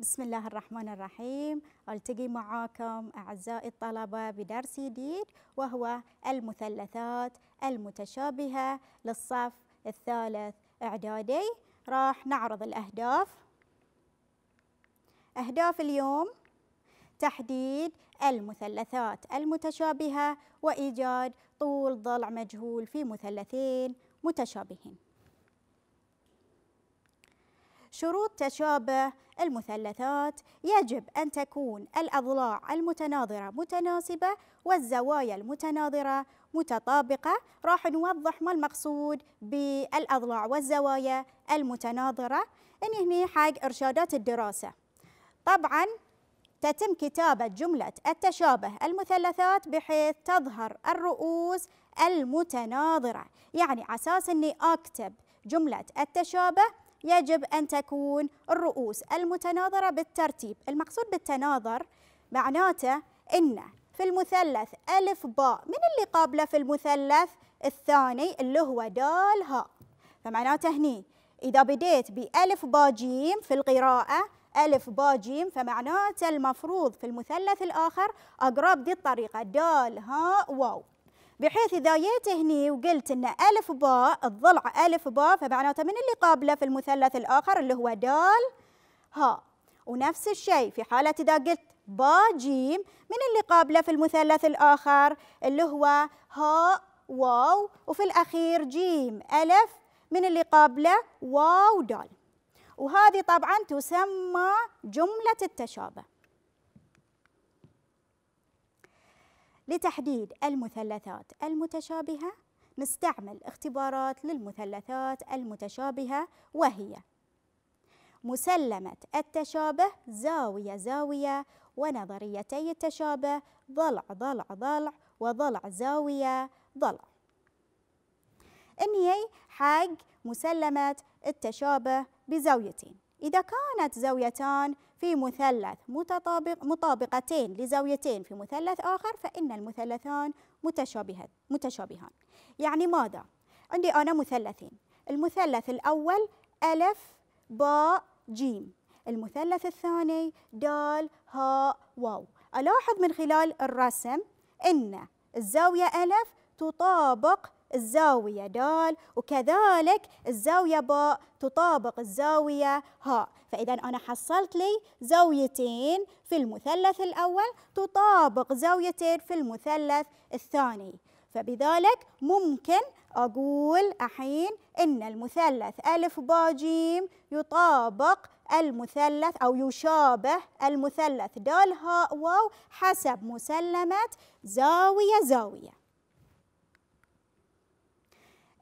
بسم الله الرحمن الرحيم التقي معاكم اعزائي الطلبه بدرس جديد وهو المثلثات المتشابهه للصف الثالث اعدادي راح نعرض الاهداف اهداف اليوم تحديد المثلثات المتشابهه وايجاد طول ضلع مجهول في مثلثين متشابهين شروط تشابه المثلثات يجب أن تكون الأضلاع المتناظرة متناسبة والزوايا المتناظرة متطابقة راح نوضح ما المقصود بالأضلاع والزوايا المتناظرة إن هني حق إرشادات الدراسة طبعا تتم كتابة جملة التشابه المثلثات بحيث تظهر الرؤوس المتناظرة يعني أساس أني أكتب جملة التشابه يجب أن تكون الرؤوس المتناظرة بالترتيب المقصود بالتناظر معناته أن في المثلث ألف باء من اللي قابله في المثلث الثاني اللي هو دال هاء فمعناته هني إذا بديت بألف باء جيم في القراءة ألف باء جيم فمعناته المفروض في المثلث الآخر أقرب دي الطريقة دال هاء واو بحيث إذا جيت هني وقلت أن ألف باء الضلع ألف باء فمعناته من اللي قابله في المثلث الآخر اللي هو دال ها ونفس الشيء في حالة إذا قلت با جيم من اللي قابله في المثلث الآخر اللي هو هاء واو وفي الأخير جيم ألف من اللي قابله واو دال وهذه طبعا تسمى جملة التشابه لتحديد المثلثات المتشابهة نستعمل اختبارات للمثلثات المتشابهة وهي مسلمة التشابه زاوية زاوية ونظريتي التشابه ضلع ضلع ضلع وضلع زاوية ضلع إني حق مسلمة التشابه بزاويتين إذا كانت زاويتان في مثلث متطابق مطابقتين لزاويتين في مثلث آخر فإن المثلثان متشابهان متشابهان يعني ماذا؟ عندي أنا مثلثين المثلث الأول ألف باء جيم المثلث الثاني دال هاء واو ألاحظ من خلال الرسم أن الزاوية ألف تطابق الزاوية د وكذلك الزاوية باء تطابق الزاوية هاء فإذا أنا حصلت لي زاويتين في المثلث الأول تطابق زاويتين في المثلث الثاني فبذلك ممكن أقول أحين إن المثلث ألف با جيم يطابق المثلث أو يشابه المثلث د هاء واو حسب مسلمة زاوية زاوية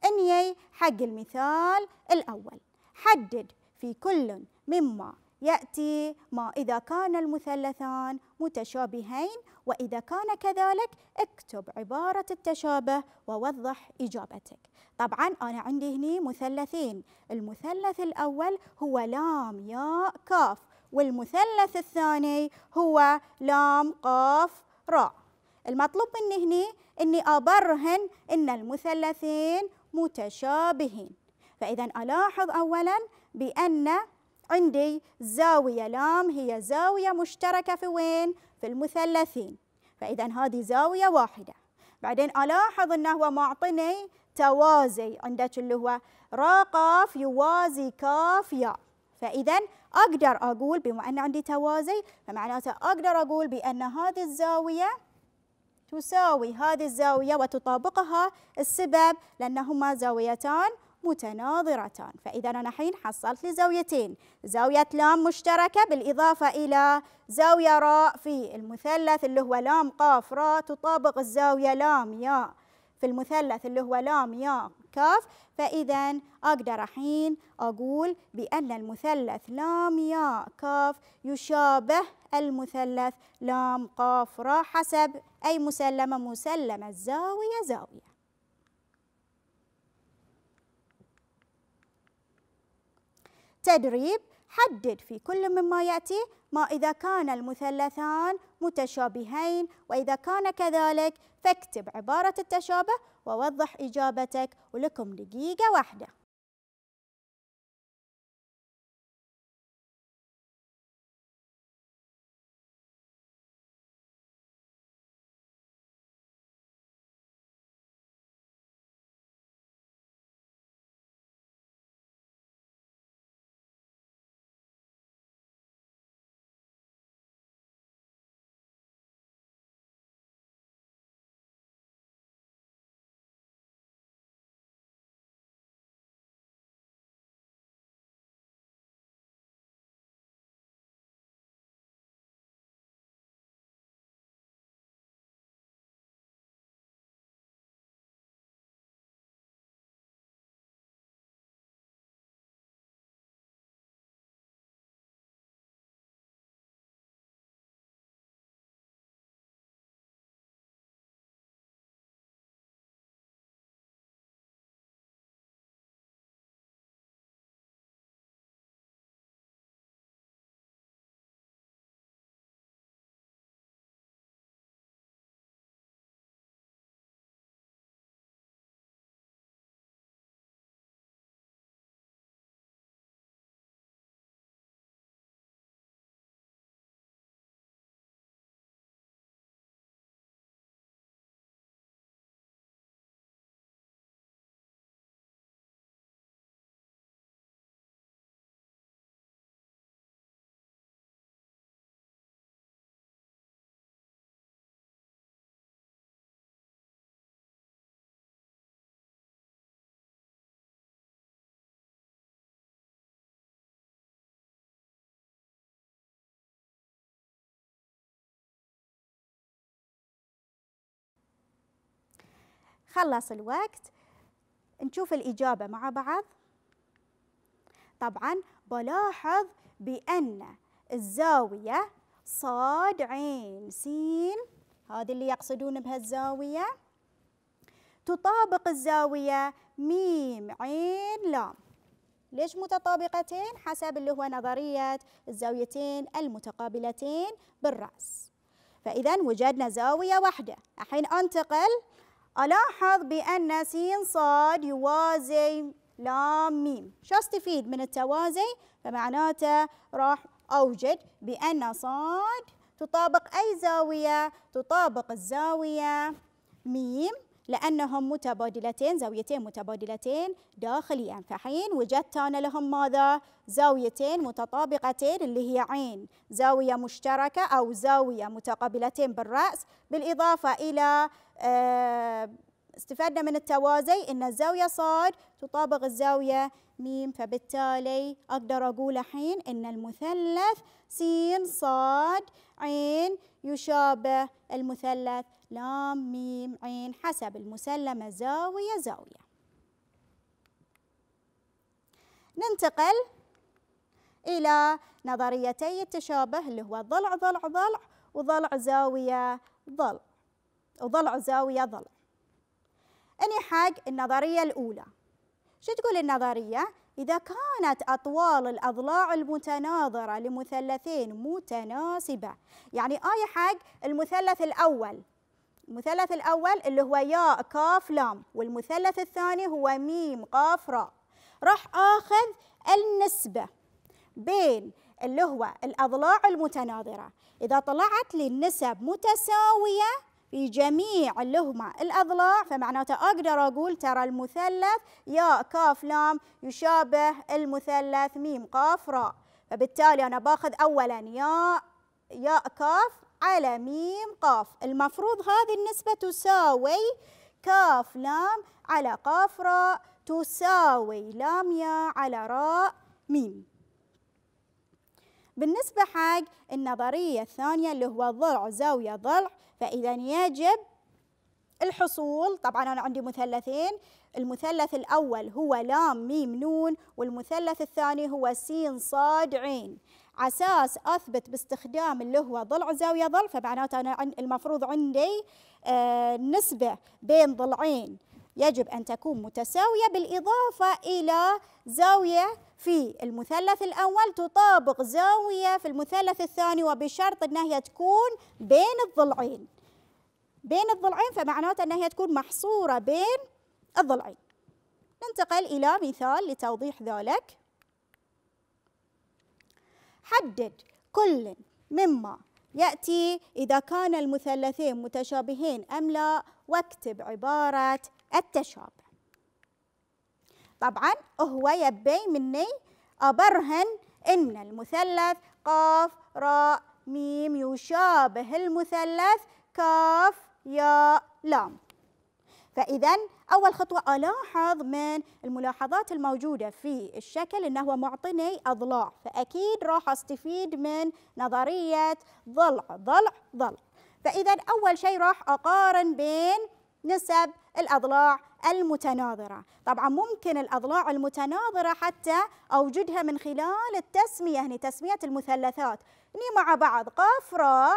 إني حق المثال الأول حدد في كل مما يأتي ما إذا كان المثلثان متشابهين وإذا كان كذلك اكتب عبارة التشابه ووضح إجابتك طبعا أنا عندي هنا مثلثين المثلث الأول هو لام ياء كاف والمثلث الثاني هو لام قاف راء المطلوب مني هنا أني أبرهن أن المثلثين متشابهين فإذا ألاحظ أولا بأن عندي زاوية لام هي زاوية مشتركة في وين؟ في المثلثين فإذا هذه زاوية واحدة بعدين ألاحظ أنه هو توازي عندك اللي هو را قاف يوازي كاف ياء فإذا أقدر أقول بما أن عندي توازي فمعناته أقدر أقول بأن هذه الزاوية تساوي هذه الزاوية وتطابقها السبب لأنهما زاويتان متناظرتان فإذا أنا حين حصلت لي زاويتين زاوية لام مشتركة بالإضافة إلى زاوية راء في المثلث اللي هو لام قاف راء تطابق الزاوية لام ياء في المثلث اللي هو لام ياء كاف فإذا أقدر الحين أقول بأن المثلث لام يا كاف يشابه المثلث لام قاف را حسب أي مسلمة مسلمة زاوية زاوية تدريب حدد في كل مما يأتي ما إذا كان المثلثان متشابهين وإذا كان كذلك فاكتب عبارة التشابه ووضح إجابتك ولكم دقيقة واحدة خلص الوقت نشوف الإجابة مع بعض طبعا بلاحظ بأن الزاوية صاد عين سين هذه اللي يقصدون بها الزاوية تطابق الزاوية ميم عين لام ليش متطابقتين حسب اللي هو نظرية الزاويتين المتقابلتين بالرأس فإذا وجدنا زاوية واحدة الحين أنتقل ألاحظ بأن س صاد يوازي لام ميم أستفيد من التوازي فمعناته راح أوجد بأن صاد تطابق أي زاوية تطابق الزاوية ميم لأنهم متبادلتين زاويتين متبادلتين داخليا يعني فحين وجدت أنا لهم ماذا؟ زاويتين متطابقتين اللي هي عين زاوية مشتركة أو زاوية متقابلتين بالرأس بالإضافة إلى آه، استفدنا من التوازي أن الزاوية صاد تطابق الزاوية ميم فبالتالي أقدر أقول الحين أن المثلث سين صاد عين يشابه المثلث لام ميم عين حسب المسلمة زاوية زاوية ننتقل إلى نظريتي التشابه اللي هو ضلع ضلع ضلع وضلع زاوية ضلع وضلع زاوية ضلع أني حق النظرية الأولى شو تقول النظرية؟ إذا كانت أطوال الأضلاع المتناظرة لمثلثين متناسبة يعني أي حق المثلث الأول المثلث الأول اللي هو ياء قاف لام والمثلث الثاني هو ميم قاف راء راح آخذ النسبة بين اللي هو الأضلاع المتناظرة إذا طلعت لي النسب متساوية في جميع اللي هما الأضلاع فمعناته أقدر أقول ترى المثلث ياء قاف لام يشابه المثلث ميم قاف راء فبالتالي أنا باخذ أولا ياء ياء كاف على ميم قاف المفروض هذه النسبة تساوي كاف لام على قاف راء تساوي لام يا على راء ميم بالنسبة حق النظرية الثانية اللي هو ضلع زاوية ضلع فإذا يجب الحصول طبعا أنا عندي مثلثين المثلث الأول هو لام ميم نون والمثلث الثاني هو سين صاد عين عساس اثبت باستخدام اللي هو ضلع زاويه ضلع فمعناته انا المفروض عندي آه، نسبه بين ضلعين يجب ان تكون متساويه بالاضافه الى زاويه في المثلث الاول تطابق زاويه في المثلث الثاني وبشرط ان هي تكون بين الضلعين بين الضلعين فمعناته ان هي تكون محصوره بين الضلعين ننتقل الى مثال لتوضيح ذلك حدد كل مما يأتي إذا كان المثلثين متشابهين أم لا واكتب عبارة التشابه طبعا هو يبي مني أبرهن أن المثلث قاف راء ميم يشابه المثلث كاف ياء لام فإذا أول خطوة ألاحظ من الملاحظات الموجودة في الشكل أنه هو معطيني أضلاع فأكيد راح أستفيد من نظرية ضلع ضلع ضلع فإذا أول شيء راح أقارن بين نسب الأضلاع المتناظرة طبعا ممكن الأضلاع المتناظرة حتى أوجدها من خلال التسمية يعني تسمية المثلثات هني مع بعض قاف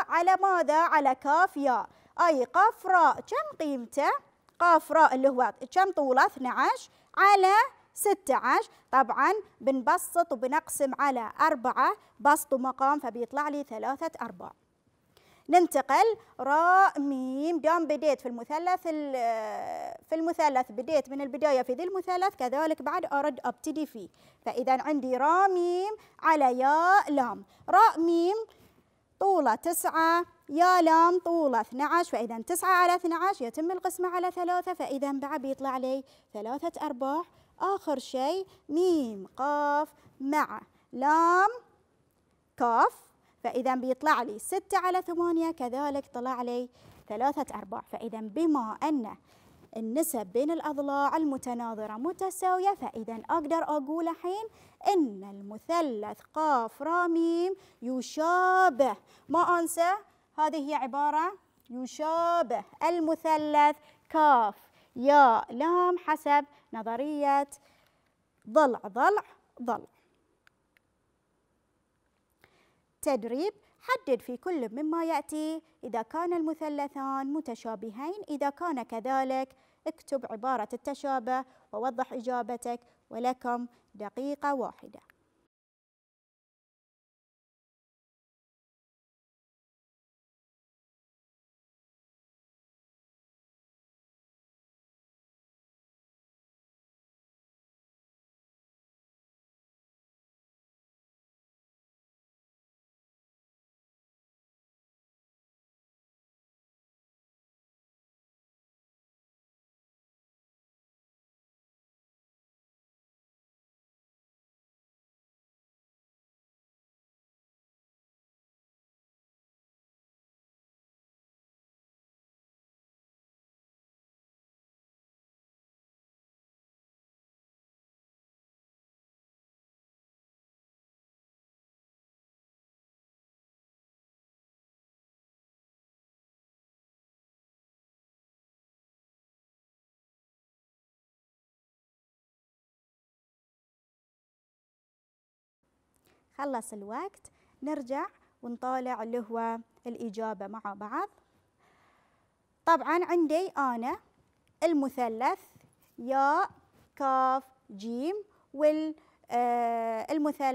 على ماذا على كاف ياء أي قاف كم قيمته قاف راء اللي هو كم طوله 12 على 16 طبعا بنبسط وبنقسم على أربعة بسط ومقام فبيطلع لي ثلاثة أرباع ننتقل راء ميم دام بديت في المثلث في المثلث بديت من البداية في ذي المثلث كذلك بعد أرد أبتدي فيه فإذا عندي راء ميم على ياء لام راء ميم طوله 9 لام طوله 12 فإذا 9 على 12 يتم القسمة على 3 فإذا بعد بيطلع لي ثلاثة أرباع آخر شيء ميم قاف مع لام كاف فإذا بيطلع لي 6 على 8 كذلك طلع لي ثلاثة أرباع فإذا بما أن النسب بين الأضلاع المتناظرة متساوية فإذا أقدر أقول الحين أن المثلث قاف را ميم يشابه ما أنسى هذه هي عبارة يشابه المثلث كاف يا لام حسب نظرية ضلع ضلع ضلع تدريب حدد في كل مما يأتي إذا كان المثلثان متشابهين إذا كان كذلك اكتب عبارة التشابه ووضح إجابتك ولكم دقيقة واحدة خلص الوقت نرجع ونطالع اللي هو الإجابة مع بعض طبعا عندي أنا المثلث ياء كاف جيم والمثلث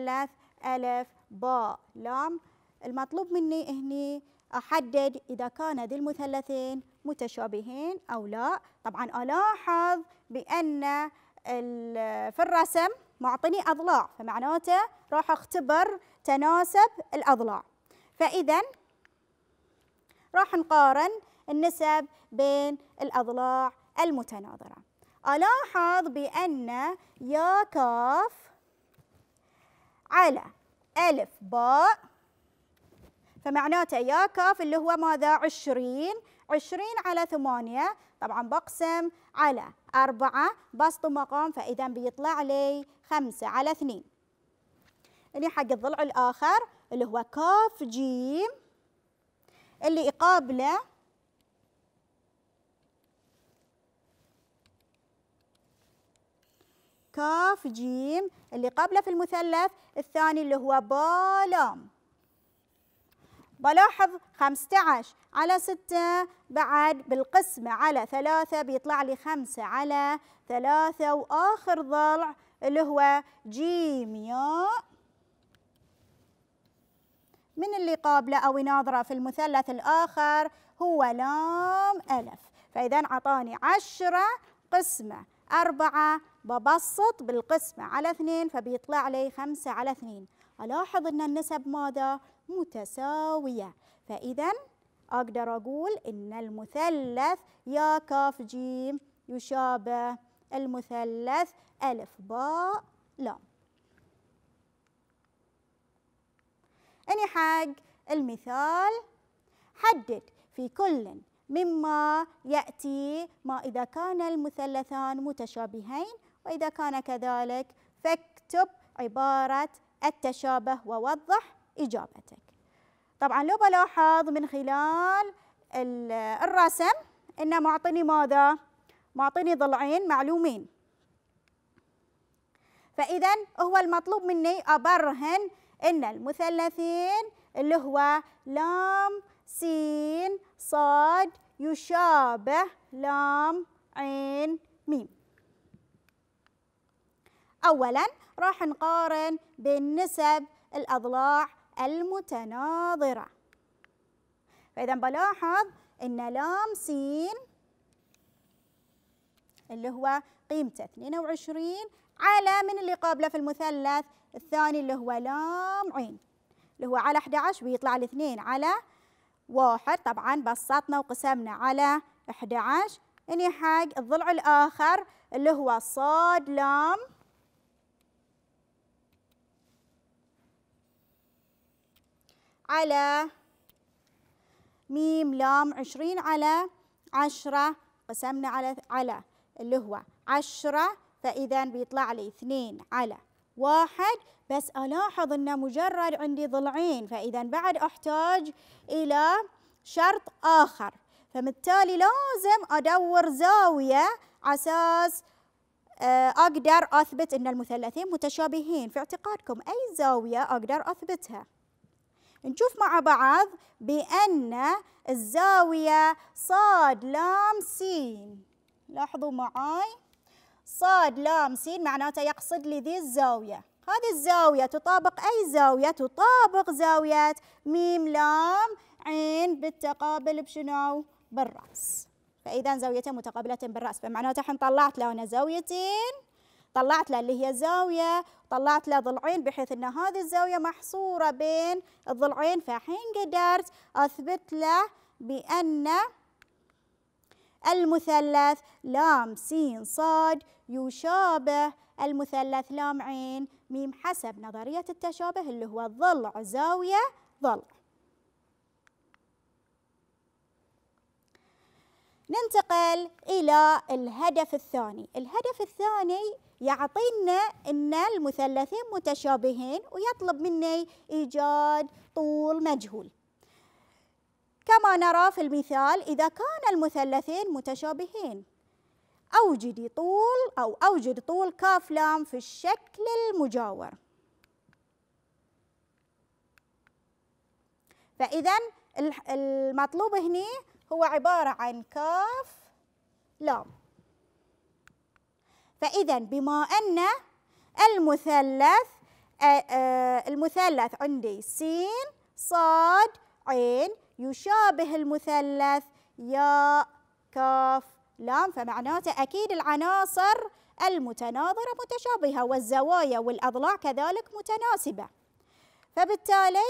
آه، ألف باء لام المطلوب مني هني أحدد إذا كان ذي المثلثين متشابهين أو لا طبعا ألاحظ بأن في الرسم معطيني أضلاع فمعناته راح اختبر تناسب الأضلاع فإذا راح نقارن النسب بين الأضلاع المتناظرة ألاحظ بأن يا كاف على ألف باء فمعناته يا كاف اللي هو ماذا عشرين عشرين على ثمانية طبعا بقسم على أربعة بسط مقام فإذا بيطلع لي خمسة على اثنين اللي حق الضلع الآخر اللي هو كاف جيم اللي يقابله كاف جيم اللي قابله في المثلث الثاني اللي هو بالام بلاحظ 15 على 6 بعد بالقسمة على 3 بيطلع لي 5 على 3 وآخر ضلع اللي هو جيم ياء من اللي قابله أو يناظره في المثلث الآخر هو لام ألف فإذا عطاني عشرة قسمة أربعة ببسط بالقسمة على اثنين فبيطلع لي خمسة على اثنين ألاحظ أن النسب ماذا؟ متساوية فإذا أقدر أقول إن المثلث يا كاف جيم يشابه المثلث ألف باء لام أني حق المثال حدد في كل مما يأتي ما إذا كان المثلثان متشابهين وإذا كان كذلك فاكتب عبارة التشابه ووضح إجابتك طبعا لو بلاحظ من خلال الرسم إنه معطيني ماذا؟ معطيني ضلعين معلومين فإذا هو المطلوب مني أبرهن إن المثلثين اللي هو لام سين صاد يشابه لام عين ميم أولا راح نقارن بين نسب الأضلاع المتناظرة فإذا بلاحظ أن لام س اللي هو قيمته 22 على من اللي قابله في المثلث الثاني اللي هو لام عين اللي هو على 11 ويطلع الاثنين على واحد طبعا بسطنا وقسمنا على 11 اني حق الضلع الآخر اللي هو صاد لام على ميم لام عشرين على عشرة قسمنا على على اللي هو عشرة فإذا بيطلع لي اثنين على واحد بس ألاحظ أنه مجرد عندي ضلعين فإذا بعد أحتاج إلى شرط آخر فبالتالي لازم أدور زاوية عساس آه، أقدر أثبت أن المثلثين متشابهين في اعتقادكم أي زاوية أقدر أثبتها نشوف مع بعض بأن الزاوية صاد لام سين لاحظوا معاي صاد لام سين معناته يقصد لي ذي الزاوية هذه الزاوية تطابق أي زاوية تطابق زاوية ميم لام عين بالتقابل بشنو بالرأس فإذا زاويتين متقابلتين بالرأس فمعناته حين طلعت لو أنا زاويتين طلعت له اللي هي زاوية طلعت له ضلعين بحيث ان هذه الزاوية محصورة بين الضلعين فحين قدرت اثبت له بان المثلث لام سين صاد يشابه المثلث لام عين ميم حسب نظرية التشابه اللي هو ضلع زاوية ضلع ننتقل إلى الهدف الثاني الهدف الثاني يعطينا ان المثلثين متشابهين ويطلب مني ايجاد طول مجهول كما نرى في المثال اذا كان المثلثين متشابهين اوجدي طول او اوجد طول كاف لام في الشكل المجاور فاذا المطلوب هنا هو عباره عن كاف لام فإذا بما أن المثلث المثلث عندي سين صاد عين يشابه المثلث ياء كاف لام فمعناته أكيد العناصر المتناظرة متشابهة والزوايا والأضلاع كذلك متناسبة فبالتالي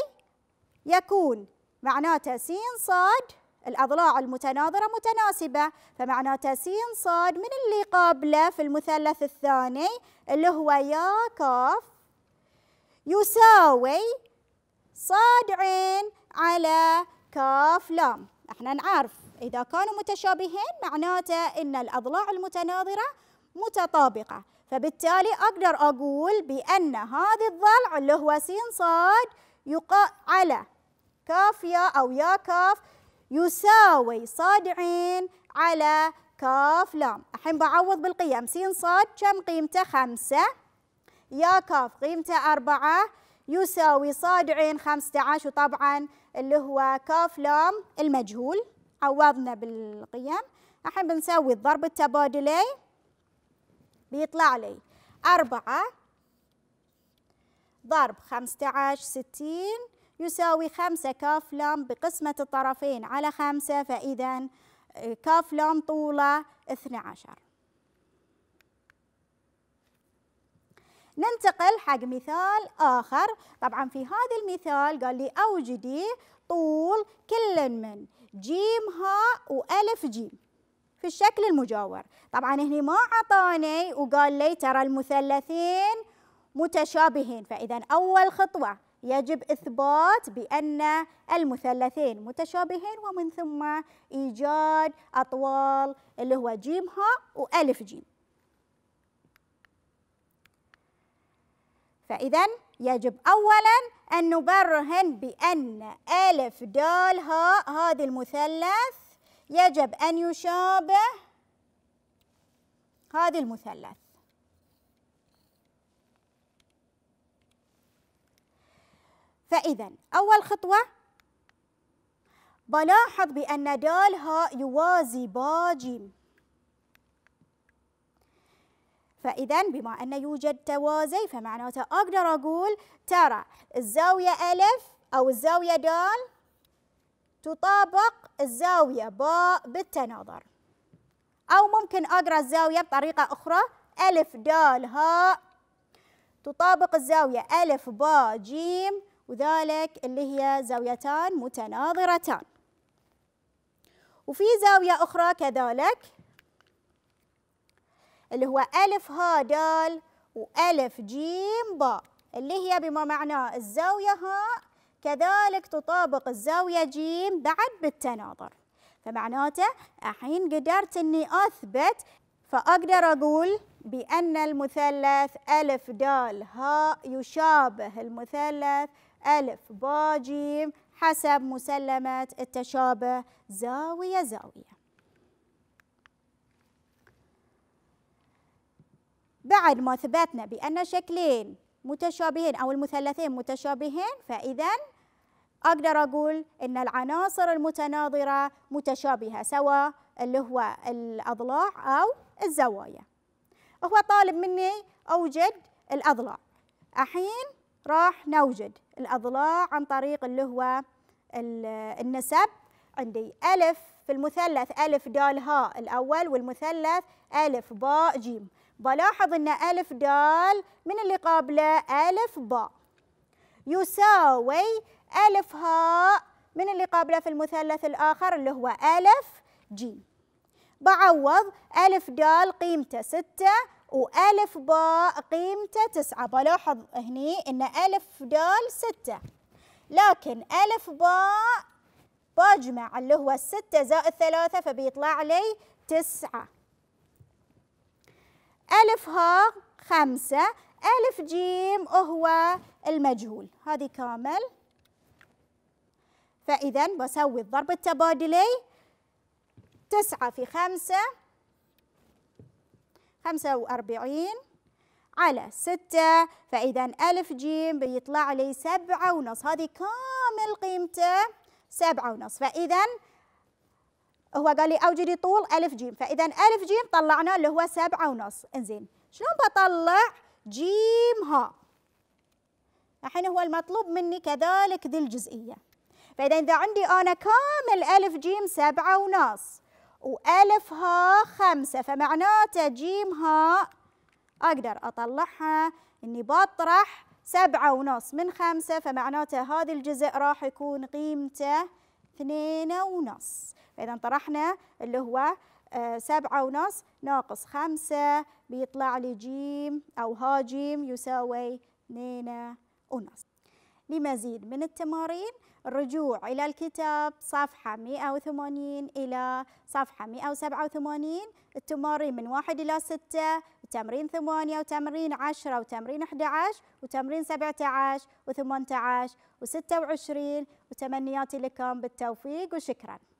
يكون معناته سين صاد الأضلاع المتناظرة متناسبة فمعناتها س صاد من اللي قابله في المثلث الثاني اللي هو يا كاف يساوي صاد عين على كاف لام احنا نعرف إذا كانوا متشابهين معناته أن الأضلاع المتناظرة متطابقة فبالتالي أقدر أقول بأن هذا الضلع اللي هو س صاد يقع على كاف يا أو يا كاف يساوي صاد عين على كاف لام الحين بعوض بالقيم س صاد كم قيمته خمسة يا كاف قيمته أربعة يساوي صاد عين خمسة عشر وطبعا اللي هو كاف لام المجهول عوضنا بالقيم الحين بنسوي الضرب التبادلي بيطلع لي أربعة ضرب خمسة عشر ستين يساوي خمسة كاف لام بقسمة الطرفين على خمسة فإذا آه، كاف لام طوله 12 ننتقل حق مثال آخر طبعا في هذا المثال قال لي أوجدي طول كل من جيم هاء وألف جيم في الشكل المجاور طبعا هنا ما عطاني وقال لي ترى المثلثين متشابهين فإذا أول خطوة يجب إثبات بأن المثلثين متشابهين ومن ثم إيجاد أطوال اللي هو جيم ها وألف جيم فإذا يجب أولا أن نبرهن بأن ألف دال ها هذا المثلث يجب أن يشابه هذا المثلث فإذا أول خطوة بلاحظ بأن دال هاء يوازي با جيم فإذا بما أن يوجد توازي فمعناته أقدر أقول ترى الزاوية ألف أو الزاوية دال تطابق الزاوية باء بالتناظر أو ممكن أقرأ الزاوية بطريقة أخرى ألف دال هاء تطابق الزاوية ألف باء جيم وذلك اللي هي زاويتان متناظرتان وفي زاوية أخرى كذلك اللي هو ألف ها دال وألف جيم باء اللي هي بما معناه الزاوية ها كذلك تطابق الزاوية جيم بعد بالتناظر فمعناته الحين قدرت أني أثبت فأقدر أقول بأن المثلث ألف دال ها يشابه المثلث ألف با جيم حسب مسلمة التشابه زاوية زاوية بعد ما ثبتنا بأن شكلين متشابهين أو المثلثين متشابهين فإذا أقدر أقول أن العناصر المتناظرة متشابهة سواء اللي هو الأضلاع أو الزوايا هو طالب مني أوجد الأضلاع الحين راح نوجد الأضلاع عن طريق اللي هو النسب عندي ألف في المثلث ألف دال هاء الأول والمثلث ألف باء جيم بلاحظ أن ألف دال من اللي قابله ألف باء يساوي ألف هاء من اللي قابله في المثلث الآخر اللي هو ألف جيم بعوض ألف دال قيمته ستة وألف باء قيمته تسعة بلاحظ هني أن ألف دال ستة لكن ألف باء بجمع اللي هو الستة زائد ثلاثة فبيطلع لي تسعة ألف ها خمسة ألف جيم هو المجهول هذه كامل فإذا بسوي الضرب التبادلي تسعة في خمسة 45 على 6 فإذا ألف جيم بيطلع لي سبعة ونص هذه كامل قيمته سبعة ونص فإذا هو قال لي أوجدي طول ألف جيم فإذا ألف جيم طلعنا اللي هو سبعة ونص إنزين شلون بطلع جيم ها الحين هو المطلوب مني كذلك ذي الجزئية فإذا إذا عندي أنا كامل ألف جيم سبعة ونص وألف ها خمسة فمعناته جيم أقدر أطلعها إني بطرح سبعة ونص من خمسة فمعناته هذا الجزء راح يكون قيمته اثنين ونص فإذا طرحنا اللي هو آه، سبعة ونص ناقص خمسة بيطلع لي جيم أو ها جيم يساوي اثنين ونص لمزيد من التمارين الرجوع إلى الكتاب صفحة 180 إلى صفحة 187 التمارين من 1 إلى 6 وتمرين 8 وتمرين 10 وتمرين 11 وتمرين 17 و18 و26 وتمنياتي لكم بالتوفيق وشكراً